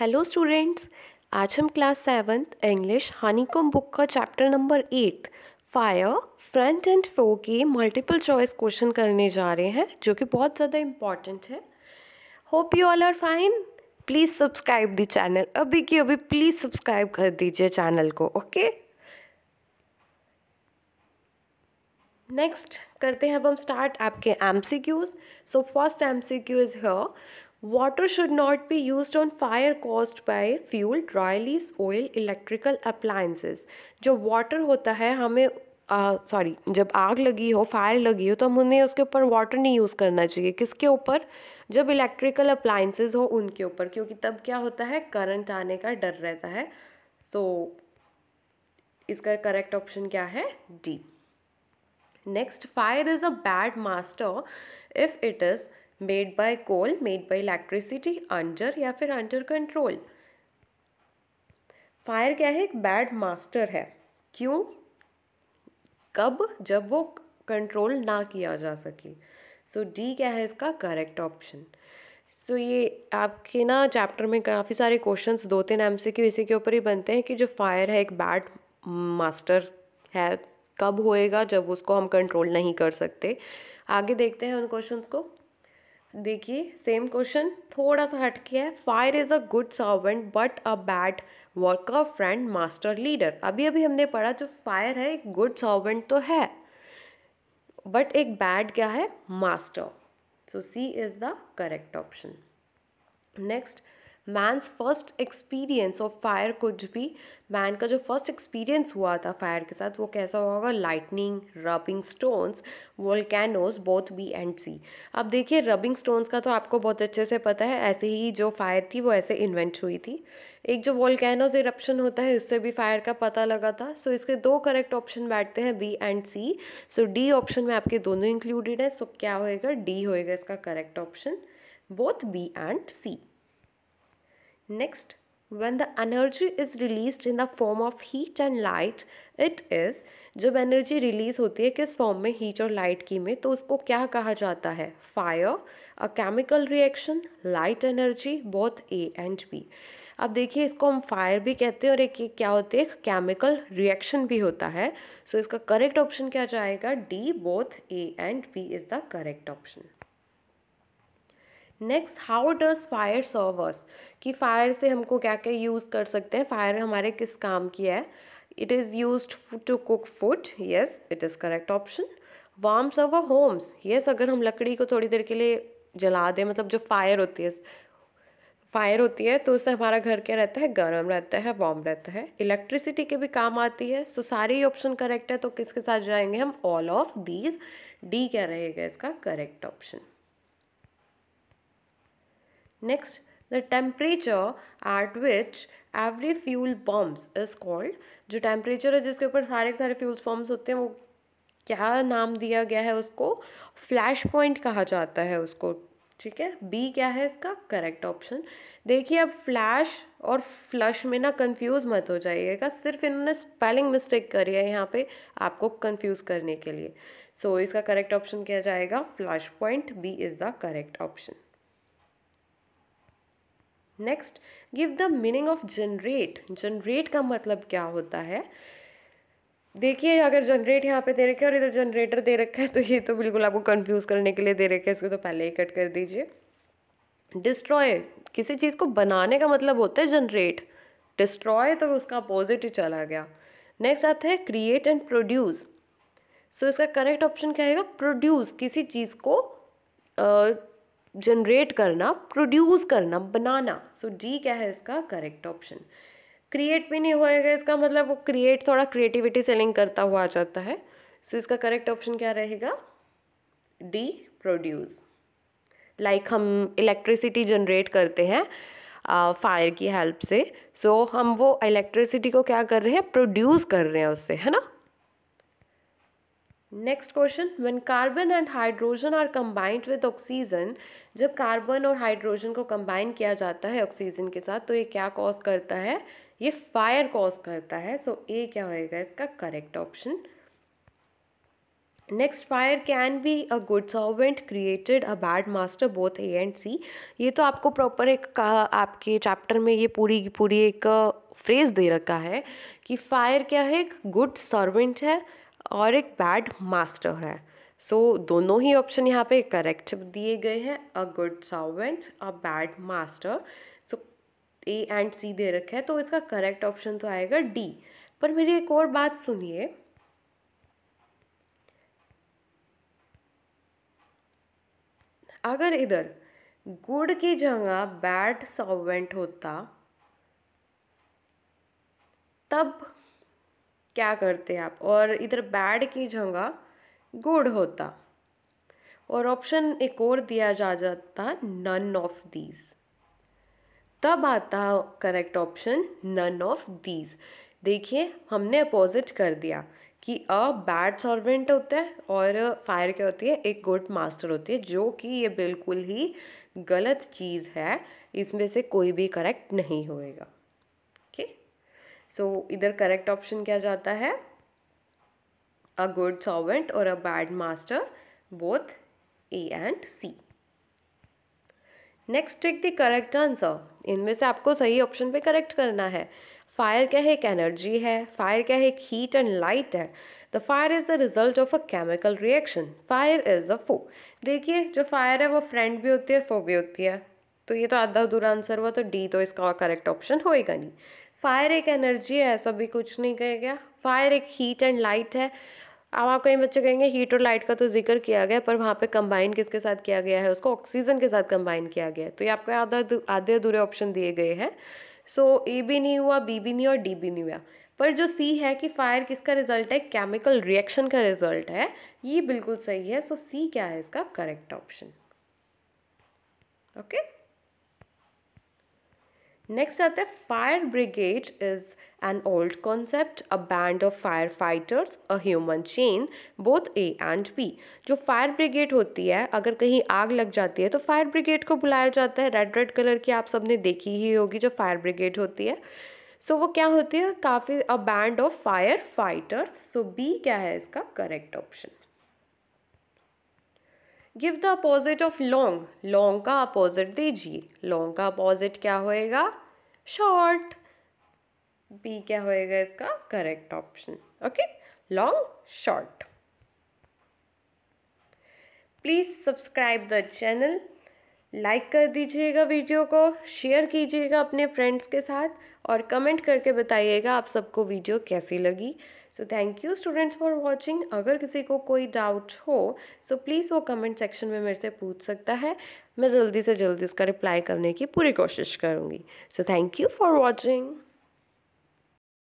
Hello students आज हम class seventh English honeycomb book का chapter number eight fire friend and foe के multiple choice question करने जा रहे हैं जो कि बहुत ज़्यादा इम्पॉर्टेंट है hope you all are fine please subscribe the channel अभी की अभी प्लीज़ सब्सक्राइब कर दीजिए चैनल को ओके नेक्स्ट करते हैं अब हम स्टार्ट आपके M Qs so first M Q is her Water should not be used on fire caused by fuel, dry leaves, oil, electrical appliances. जो water होता है हमें सॉरी uh, जब आग लगी हो फायर लगी हो तो हम उन्हें उसके ऊपर वाटर नहीं यूज़ करना चाहिए किसके ऊपर जब इलेक्ट्रिकल अप्लाइंसेज हो उनके ऊपर क्योंकि तब क्या होता है करंट आने का डर रहता है सो so, इसका करेक्ट ऑप्शन क्या है D next fire is a bad master if it is made by coal made by electricity under या फिर अंडर कंट्रोल फायर क्या है एक बैड मास्टर है क्यों कब जब वो कंट्रोल ना किया जा सके सो so, डी क्या है इसका करेक्ट ऑप्शन सो ये आपके ना चैप्टर में काफ़ी सारे क्वेश्चंस दो तीन एम सी क्यू इसी के ऊपर ही बनते हैं कि जो फायर है एक बैड मास्टर है कब होएगा जब उसको हम कंट्रोल नहीं कर सकते आगे देखते हैं उन क्वेश्चंस को देखिए सेम क्वेश्चन थोड़ा सा हटके है fire is a good servant but a bad worker friend master leader अभी अभी हमने पढ़ा जो फायर है एक गुड सर्वेंट तो है बट एक बैड क्या है master so C is the correct option next man's first experience of fire कुछ भी मैन का जो फर्स्ट एक्सपीरियंस हुआ था फायर के साथ वो कैसा हुआ होगा lightning rubbing stones volcanoes both B and C अब देखिए रबिंग स्टोन्स का तो आपको बहुत अच्छे से पता है ऐसे ही जो फायर थी वो ऐसे इन्वेंट हुई थी एक जो वोल्केनोज इरप्शन होता है उससे भी फायर का पता लगा था सो so, इसके दो करेक्ट ऑप्शन बैठते हैं B and C so D option में आपके दोनों इंक्लूडेड हैं सो so, क्या होएगा डी होएगा इसका correct option both B and C Next, when the energy is released in the form of heat and light, it is जब energy release होती है किस form में heat और light की में तो उसको क्या कहा जाता है Fire, a chemical reaction, light energy, both A and B. अब देखिए इसको हम फायर भी कहते हैं और एक क्या होते हैं केमिकल रिएक्शन भी होता है सो so, इसका करेक्ट ऑप्शन क्या जाएगा D both A and B is the correct option next how does fire serves कि फायर से हमको क्या क्या यूज़ कर सकते हैं फायर हमारे किस काम की है it is use to cook food yes it is correct option warms our homes yes अगर हम लकड़ी को थोड़ी देर के लिए जला दें मतलब जो फायर होती है फायर होती है तो उससे हमारा घर क्या रहता है गर्म रहता है वार्म रहता है इलेक्ट्रिसिटी के भी काम आती है सो सारे ही ऑप्शन करेक्ट है तो किसके साथ जाएंगे हम ऑल ऑफ दीज डी क्या रहेगा इसका correct option Next, the temperature at which every fuel bombs is called जो temperature है जिसके ऊपर सारे के सारे fuels bombs होते हैं वो क्या नाम दिया गया है उसको फ्लैश पॉइंट कहा जाता है उसको ठीक है बी क्या है इसका करेक्ट ऑप्शन देखिए अब फ्लैश और फ्लश में ना कंफ्यूज मत हो जाइएगा सिर्फ इन्होंने स्पेलिंग मिस्टेक करी है यहाँ पे आपको कंफ्यूज करने के लिए सो so, इसका करेक्ट ऑप्शन क्या जाएगा flash point B is the correct option next give the meaning of generate generate का मतलब क्या होता है देखिए अगर जनरेट यहाँ पे दे रखे और इधर जनरेटर दे रखा है तो ये तो बिल्कुल आपको कंफ्यूज करने के लिए दे रखे है इसको तो पहले ही कट कर दीजिए डिस्ट्रॉय किसी चीज़ को बनाने का मतलब होता है जनरेट डिस्ट्रॉय तो उसका अपोजिट ही चला गया नेक्स्ट आता है क्रिएट एंड प्रोड्यूस सो इसका करेक्ट ऑप्शन क्या है प्रोड्यूस किसी चीज़ को जनरेट करना प्रोड्यूस करना बनाना सो so, डी क्या है इसका करेक्ट ऑप्शन क्रिएट भी नहीं होएगा इसका मतलब वो क्रिएट थोड़ा क्रिएटिविटी सेलिंग करता हुआ आ जाता है सो so, इसका करेक्ट ऑप्शन क्या रहेगा डी प्रोड्यूस लाइक हम इलेक्ट्रिसिटी जनरेट करते हैं फायर की हेल्प से सो so, हम वो इलेक्ट्रिसिटी को क्या कर रहे हैं प्रोड्यूस कर रहे हैं उससे है ना next question when carbon and hydrogen are combined with oxygen जब कार्बन और हाइड्रोजन को कंबाइन किया जाता है ऑक्सीजन के साथ तो ये क्या कॉज करता है ये फायर कॉज करता है सो so, ए क्या होएगा इसका correct option next fire can be a good servant created a bad master both A and C ये तो आपको प्रॉपर एक आपके चैप्टर में ये पूरी की पूरी एक फ्रेज uh, दे रखा है कि फायर क्या है एक गुड सर्वेंट है और एक बैड मास्टर है सो so, दोनों ही ऑप्शन यहाँ पे करेक्ट दिए गए हैं a good servant a bad master so A and C दे रखे है तो इसका करेक्ट ऑप्शन तो आएगा डी पर मेरी एक और बात सुनिए अगर इधर गुड की जगह बैड सर्वेंट होता तब क्या करते आप और इधर बैड की जगह गुड होता और ऑप्शन एक और दिया जा जाता नन ऑफ दीज तब आता correct option none of these देखिए हमने अपोजिट कर दिया कि अ बैड सर्वेंट होता है और फायर क्या होती है एक गुड मास्टर होती है जो कि ये बिल्कुल ही गलत चीज़ है इसमें से कोई भी करेक्ट नहीं होएगा सो so, इधर करेक्ट ऑप्शन क्या जाता है अ गुड सॉवेंट और a bad master both A and C next take the correct answer इनमें से आपको सही ऑप्शन पे करेक्ट करना है फायर क्या है एक एनर्जी है फायर क्या है एक हीट एंड लाइट है the fire is the result of a chemical reaction fire is a foe देखिए जो फायर है वो फ्रेंड भी होती है फो भी होती है तो ये तो आधा अधूरा आंसर हुआ तो डी तो इसका करेक्ट ऑप्शन होएगा नहीं फायर एक एनर्जी है ऐसा भी कुछ नहीं कहेगा फायर एक हीट एंड लाइट है अब आप कई बच्चे कहेंगे हीट और लाइट का तो जिक्र किया गया पर वहाँ पे कंबाइन किसके साथ किया गया है उसको ऑक्सीजन के साथ कंबाइन किया गया है तो ये आपको आधा आधे अधूरे ऑप्शन दिए गए हैं सो ए भी नहीं हुआ बी भी नहीं और डी भी नहीं हुआ पर जो सी है कि फायर किसका रिजल्ट है केमिकल रिएक्शन का रिजल्ट है ये बिल्कुल सही है सो सी क्या है इसका correct option okay okay? Next आता है fire brigade is an old concept a band of fire fighters a human chain both A and B जो फायर ब्रिगेड होती है अगर कहीं आग लग जाती है तो फायर ब्रिगेड को बुलाया जाता है रेड रेड कलर की आप सबने देखी ही होगी जो फायर ब्रिगेड होती है सो so, वो क्या होती है काफ़ी a band of fire fighters so B क्या है इसका correct option give the opposite of long long का अपोजिट दीजिए लॉन्ग का अपोजिट क्या होएगा शॉर्ट बी क्या होएगा इसका correct option okay long short please subscribe the channel like कर दीजिएगा वीडियो को शेयर कीजिएगा अपने फ्रेंड्स के साथ और कमेंट करके बताइएगा आप सबको वीडियो कैसी लगी so thank you students for watching अगर किसी को कोई डाउट हो सो so प्लीज़ वो कमेंट सेक्शन में मेरे से पूछ सकता है मैं जल्दी से जल्दी उसका रिप्लाई करने की पूरी कोशिश करूँगी so thank you for watching